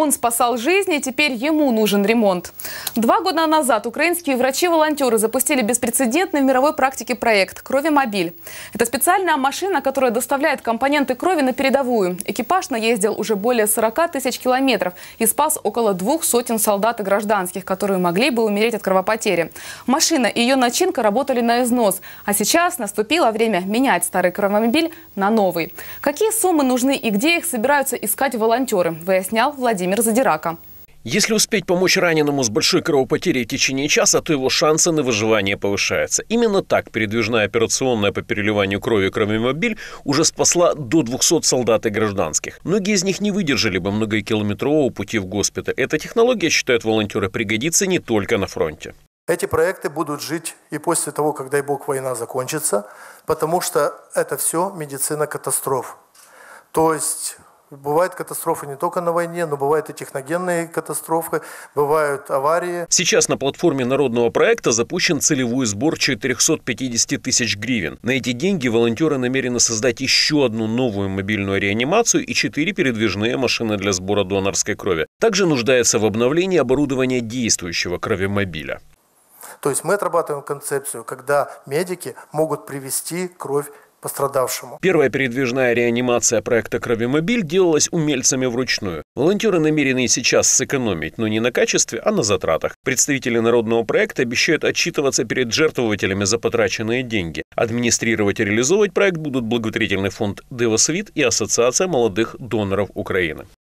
Он спасал жизни, теперь ему нужен ремонт. Два года назад украинские врачи-волонтеры запустили беспрецедентный в мировой практике проект «Кровимобиль». Это специальная машина, которая доставляет компоненты крови на передовую. Экипаж наездил уже более 40 тысяч километров и спас около двух сотен солдат и гражданских, которые могли бы умереть от кровопотери. Машина и ее начинка работали на износ, а сейчас наступило время менять старый кровомобиль на новый. Какие суммы нужны и где их собираются искать волонтеры, выяснял Владимир Владимир Задирака. Если успеть помочь раненому с большой кровопотерей в течение часа, то его шансы на выживание повышаются. Именно так передвижная операционная по переливанию крови кровомобиль уже спасла до 200 солдат и гражданских. Многие из них не выдержали бы многокилометрового пути в госпиталь. Эта технология, считают волонтеры, пригодится не только на фронте. Эти проекты будут жить и после того, когда и бог, война закончится, потому что это все медицина катастроф. То есть Бывают катастрофы не только на войне, но бывают и техногенные катастрофы, бывают аварии. Сейчас на платформе народного проекта запущен целевой сбор 450 тысяч гривен. На эти деньги волонтеры намерены создать еще одну новую мобильную реанимацию и четыре передвижные машины для сбора донорской крови. Также нуждается в обновлении оборудования действующего кровемобиля. То есть мы отрабатываем концепцию, когда медики могут привести кровь пострадавшему. Первая передвижная реанимация проекта «Кровимобиль» делалась умельцами вручную. Волонтеры намерены сейчас сэкономить, но не на качестве, а на затратах. Представители народного проекта обещают отчитываться перед жертвователями за потраченные деньги. Администрировать и реализовывать проект будут благотворительный фонд «Девосвит» и Ассоциация молодых доноров Украины.